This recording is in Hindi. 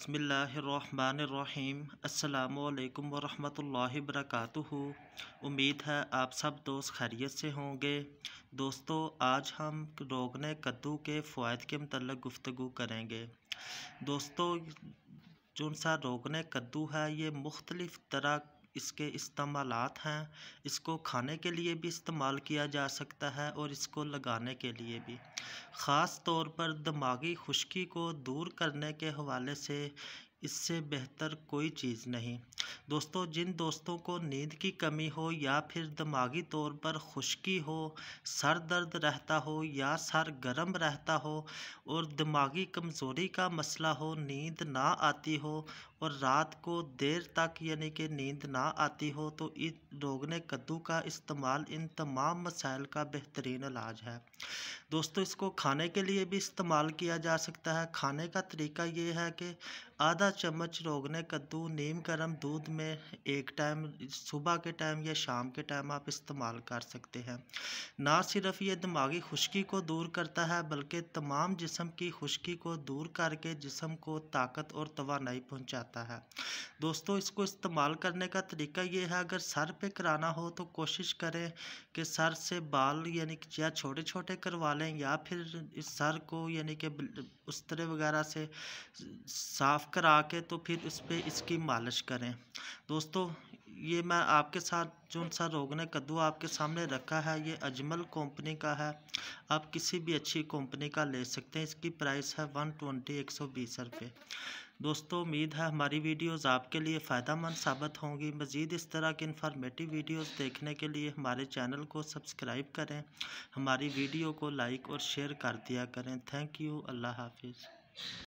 बसमिलीम अल्लाम वरहल वरक उम्मीद है आप सब दोस्त खैरियत से होंगे दोस्तों आज हम रोगने कद्दू के फ़ायद के मतलब गुफ्तु करेंगे दोस्तों जो सा रोगने कद्दू है ये मुख्तलफ़ तरह इसके इस्तेमाल हैं इसको खाने के लिए भी इस्तेमाल किया जा सकता है और इसको लगाने के लिए भी ख़ास तौर पर दिमागी खुश्की को दूर करने के हवाले से इससे बेहतर कोई चीज़ नहीं दोस्तों जिन दोस्तों को नींद की कमी हो या फिर दिमागी तौर पर खुश्की हो सर दर्द रहता हो या सर गर्म रहता हो और दिमागी कमज़ोरी का मसला हो नींद ना आती हो और रात को देर तक यानी कि नींद ना आती हो तो इस रोग ने कद्दू का इस्तेमाल इन तमाम मसाइल का बेहतरीन इलाज है दोस्तों इस इसको खाने के लिए भी इस्तेमाल किया जा सकता है खाने का तरीका ये है कि आधा चम्मच रोगने कद्दू नीम गर्म दूध में एक टाइम सुबह के टाइम या शाम के टाइम आप इस्तेमाल कर सकते हैं ना सिर्फ ये दिमागी खुश्की को दूर करता है बल्कि तमाम जिसम की खुश्की को दूर करके जिसम को ताकत और तोानाई पहुँचाता है दोस्तों इसको इस्तेमाल करने का तरीका ये है अगर सर पे कराना हो तो कोशिश करें कि सर से बाल यानी या छोटे छोटे करवा लें या फिर इस सर को यानी कि उस्तरे वगैरह से साफ़ करा के तो फिर उस पर इसकी मालिश करें दोस्तों ये मैं आपके साथ जो सा रोगने कद्दू आपके सामने रखा है ये अजमल कंपनी का है आप किसी भी अच्छी कंपनी का ले सकते हैं इसकी प्राइस है वन ट्वेंटी एक सौ बीस रुपये दोस्तों उम्मीद है हमारी वीडियोस आपके लिए फ़ायदा साबित होंगी मज़ीद इस तरह की इन्फॉर्मेटिव वीडियोस देखने के लिए हमारे चैनल को सब्सक्राइब करें हमारी वीडियो को लाइक और शेयर कर दिया करें थैंक यू अल्लाह हाफिज़